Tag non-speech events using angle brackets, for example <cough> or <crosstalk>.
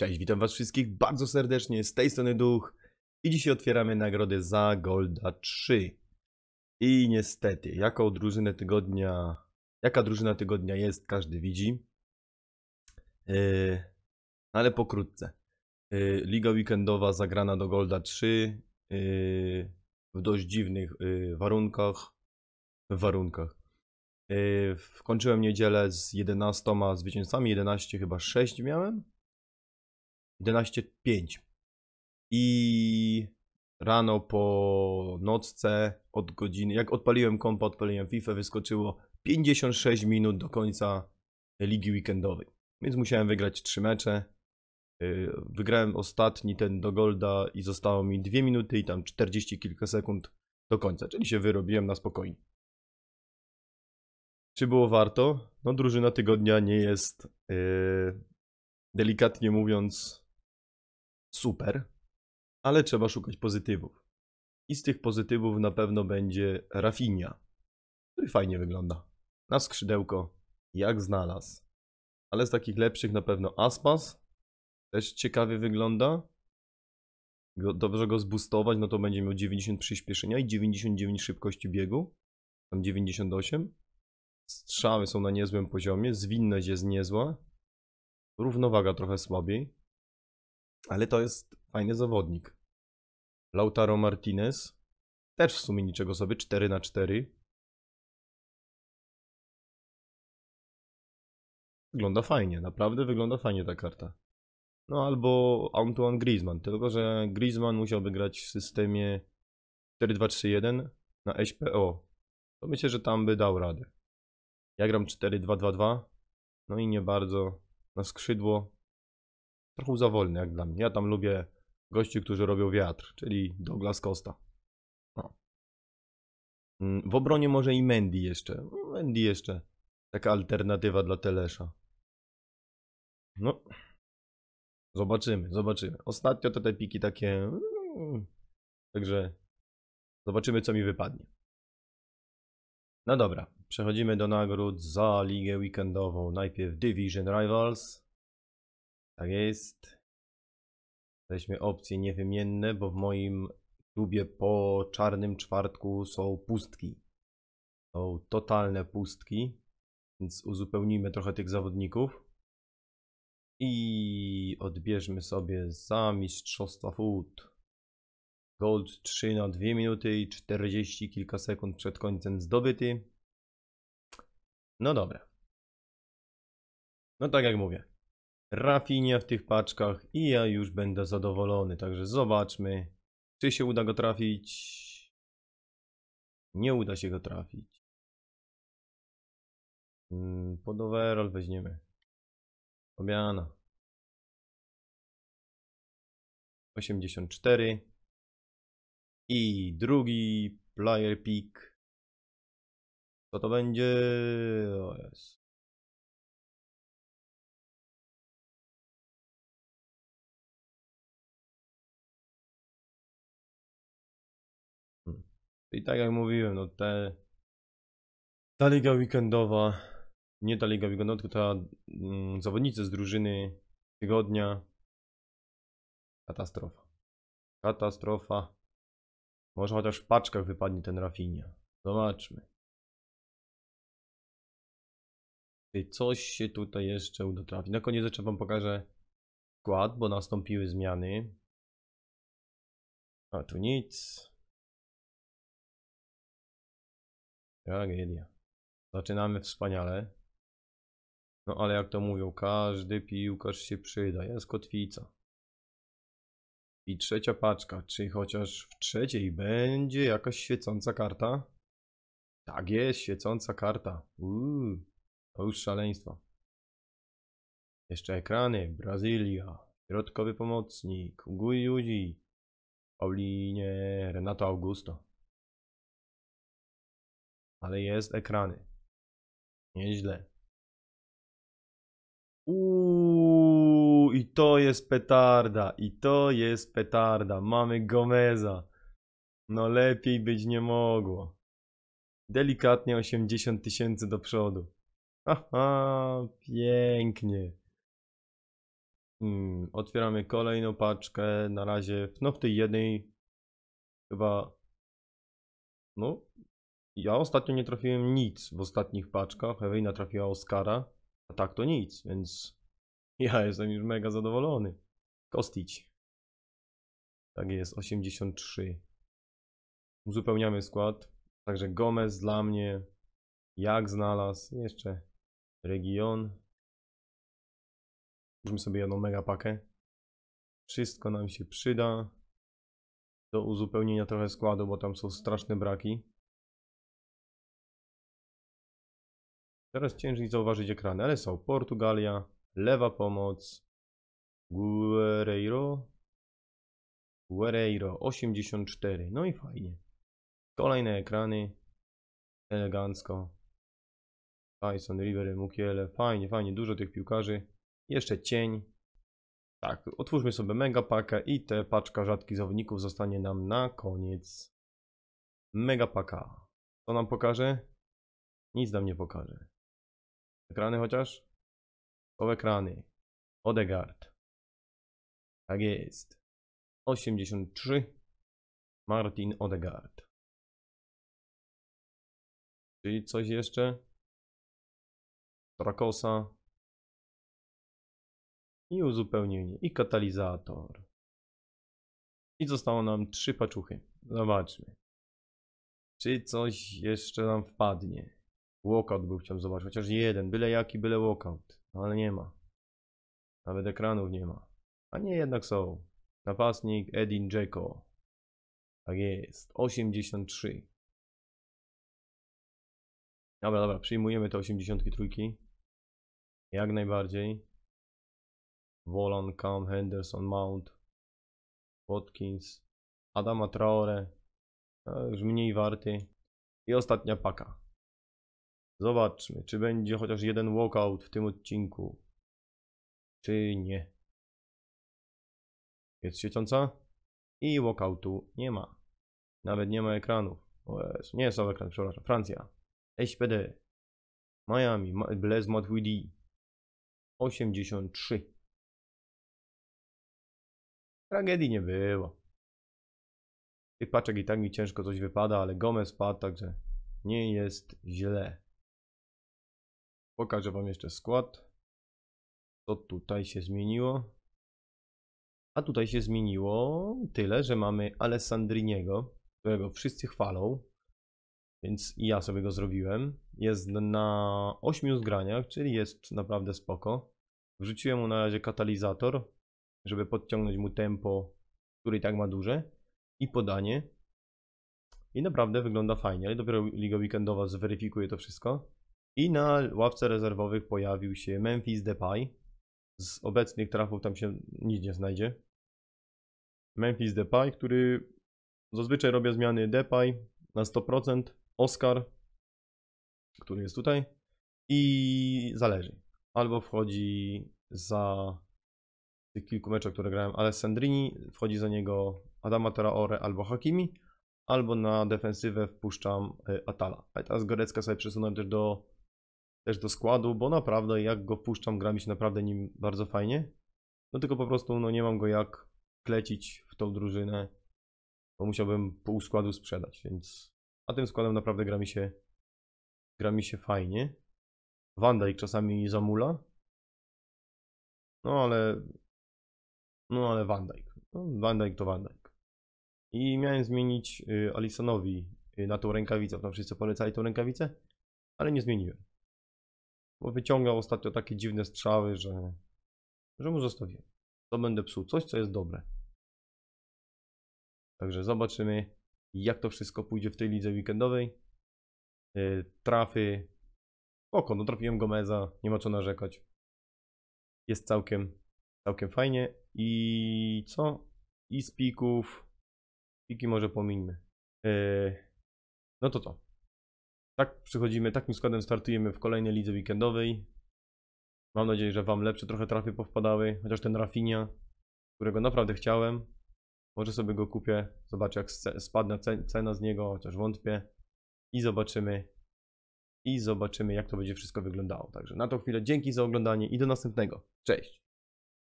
Cześć, witam was wszystkich bardzo serdecznie, z tej strony Duch i dzisiaj otwieramy nagrodę za Golda 3. I niestety, jaką drużynę tygodnia, jaka drużyna tygodnia jest, każdy widzi. Yy, no ale pokrótce. Yy, Liga weekendowa zagrana do Golda 3 yy, w dość dziwnych yy, warunkach. W warunkach. Yy, kończyłem niedzielę z 11 zwycięzcami, 11 chyba 6 miałem 11.05 i rano po nocce od godziny, jak odpaliłem kompa, odpaliłem FIFA, wyskoczyło 56 minut do końca ligi weekendowej. Więc musiałem wygrać 3 mecze. Y, wygrałem ostatni ten do Golda i zostało mi 2 minuty i tam 40 kilka sekund do końca, czyli się wyrobiłem na spokojnie. Czy było warto? No drużyna tygodnia nie jest, yy, delikatnie mówiąc, super, ale trzeba szukać pozytywów. I z tych pozytywów na pewno będzie Rafinia, który no fajnie wygląda. Na skrzydełko, jak znalazł. Ale z takich lepszych na pewno Aspas, też ciekawie wygląda. Dobrze go zbustować, no to będzie miał 90 przyspieszenia i 99 szybkości biegu. Tam 98. Strzały są na niezłym poziomie, zwinność jest niezła. Równowaga trochę słabiej ale to jest fajny zawodnik. Lautaro Martinez, też w sumie niczego sobie, 4 na 4 Wygląda fajnie, naprawdę wygląda fajnie ta karta. No albo Antoine Griezmann, tylko że Griezmann musiałby grać w systemie 4-2-3-1 na SPO. To myślę, że tam by dał radę. Ja gram 4-2-2-2, no i nie bardzo na skrzydło trochę za wolny jak dla mnie. Ja tam lubię gości, którzy robią wiatr, czyli Douglas Costa. No. W obronie może i Mendy jeszcze. No, Mendy jeszcze. Taka alternatywa dla Telesza. No. Zobaczymy, zobaczymy. Ostatnio to te piki takie... Mm, także zobaczymy, co mi wypadnie. No dobra, przechodzimy do nagród za ligę weekendową. Najpierw Division Rivals. Tak jest. Weźmy opcje niewymienne, bo w moim klubie po czarnym czwartku są pustki. Są totalne pustki, więc uzupełnijmy trochę tych zawodników. I odbierzmy sobie za mistrzostwa food. Gold 3 na 2 minuty i 40 kilka sekund przed końcem zdobyty. No dobra. No tak jak mówię. Rafinia w tych paczkach i ja już będę zadowolony. Także zobaczmy, czy się uda go trafić. Nie uda się go trafić. Mm, pod overall weźmiemy. obiana, 84. I drugi player pick. Co to będzie? O jest. I tak jak mówiłem, no te, ta liga weekendowa, nie ta liga weekendowa, tylko ta mm, zawodnicy z drużyny tygodnia, katastrofa. Katastrofa. Może chociaż w paczkach wypadnie ten Rafinia. Zobaczmy. Coś się tutaj jeszcze uda trafić. Na koniec jeszcze Wam pokażę skład, bo nastąpiły zmiany. A tu nic. Tragedia. Zaczynamy wspaniale. No ale jak to mówią, każdy piłkarz się przyda. Jest kotwica. I trzecia paczka, czy chociaż w trzeciej będzie jakaś świecąca karta? Tak jest, świecąca karta. Uuu, to już szaleństwo. Jeszcze ekrany. Brazylia. Środkowy pomocnik. ludzi, Paulinie. Renato Augusto ale jest ekrany. Nieźle. Uuu, i to jest petarda, i to jest petarda. Mamy Gomeza. No lepiej być nie mogło. Delikatnie 80 tysięcy do przodu. Aha, pięknie. Hmm, otwieramy kolejną paczkę. Na razie, no w tej jednej chyba, no ja ostatnio nie trafiłem nic w ostatnich paczkach. Ewejna trafiła Oscara, a tak to nic, więc ja <laughs> jestem już mega zadowolony. Kostić. Tak jest, 83. Uzupełniamy skład. Także Gomez dla mnie. Jak znalazł. Jeszcze region. Zróbmy sobie jedną mega pakę. Wszystko nam się przyda. Do uzupełnienia trochę składu, bo tam są straszne braki. Teraz ciężej zauważyć ekrany, ale są. Portugalia, lewa pomoc, Guerreiro, Guerreiro 84. No i fajnie. Kolejne ekrany, elegancko. Tyson, River, Mukiele, fajnie, fajnie, dużo tych piłkarzy. Jeszcze cień. Tak, otwórzmy sobie mega pakę i te paczka rzadkich zawodników zostanie nam na koniec. Mega paka. Co nam pokaże? Nic nam nie pokaże. Ekrany chociaż? O ekrany. Odegard. Tak jest. 83. Martin Odegard. Czyli coś jeszcze? Trakosa. I uzupełnienie. I katalizator. I zostało nam trzy paczuchy. Zobaczmy. Czy coś jeszcze nam wpadnie? Walkout był, chciałem zobaczyć, chociaż jeden, byle jaki, byle walkout, no, ale nie ma. Nawet ekranów nie ma. A nie, jednak są. Napastnik Edin Dzeko. Tak jest, 83. Dobra, dobra, przyjmujemy te 83. Jak najbardziej. Wolan, Cam, Henderson, Mount, Watkins, Adama Traore, no, już mniej warty. I ostatnia paka. Zobaczmy, czy będzie chociaż jeden walkout w tym odcinku. Czy nie. Jest świecąca i walkoutu nie ma. Nawet nie ma ekranów. Nie Nie są ekran, przepraszam. Francja. SPD. Miami. Blaise Matuidi. 83. Tragedii nie było. Tych paczek i tak mi ciężko coś wypada, ale Gomez padł, także nie jest źle. Pokażę Wam jeszcze skład. Co tutaj się zmieniło? A tutaj się zmieniło tyle, że mamy Alessandriniego, którego wszyscy chwalą, więc ja sobie go zrobiłem. Jest na 8 zgraniach, czyli jest naprawdę spoko. Wrzuciłem mu na razie katalizator, żeby podciągnąć mu tempo, który i tak ma duże, i podanie. I naprawdę wygląda fajnie, ale dopiero liga weekendowa zweryfikuje to wszystko. I na ławce rezerwowych pojawił się Memphis Depay. Z obecnych trafów tam się nic nie znajdzie. Memphis Depay, który zazwyczaj robię zmiany Depay na 100%, Oscar, który jest tutaj i zależy. Albo wchodzi za tych kilku meczów, które grałem, Alessandrini, wchodzi za niego Adama Traore albo Hakimi, albo na defensywę wpuszczam e, Atala. A teraz Gorecka sobie przesunąłem też do też do składu, bo naprawdę jak go wpuszczam, gra mi się naprawdę nim bardzo fajnie. No tylko po prostu no nie mam go jak klecić w tą drużynę, bo musiałbym pół składu sprzedać, więc a tym składem naprawdę gra mi się gra mi się fajnie. Wanda czasami czasami zamula. No ale no ale Van Dijk. No, Van Dijk to Van Dijk. I miałem zmienić y, Alisonowi y, na tą rękawicę, tam wszyscy polecali tą rękawicę, ale nie zmieniłem. Bo wyciągał ostatnio takie dziwne strzały, że, że mu zostawiłem. To będę psuł coś, co jest dobre. Także zobaczymy, jak to wszystko pójdzie w tej lidze weekendowej. E, trafy. Oko, no trafiłem Gomeza, nie ma co narzekać. Jest całkiem, całkiem fajnie. I co? I z pików. Piki może pominę. E, no to to. Tak przychodzimy, takim składem startujemy w kolejnej lidze weekendowej. Mam nadzieję, że Wam lepsze trochę trafy powpadały, chociaż ten Rafinia, którego naprawdę chciałem. Może sobie go kupię, zobaczę jak spadnie cena z niego, chociaż wątpię. I zobaczymy, i zobaczymy jak to będzie wszystko wyglądało. Także na tą chwilę dzięki za oglądanie i do następnego. Cześć!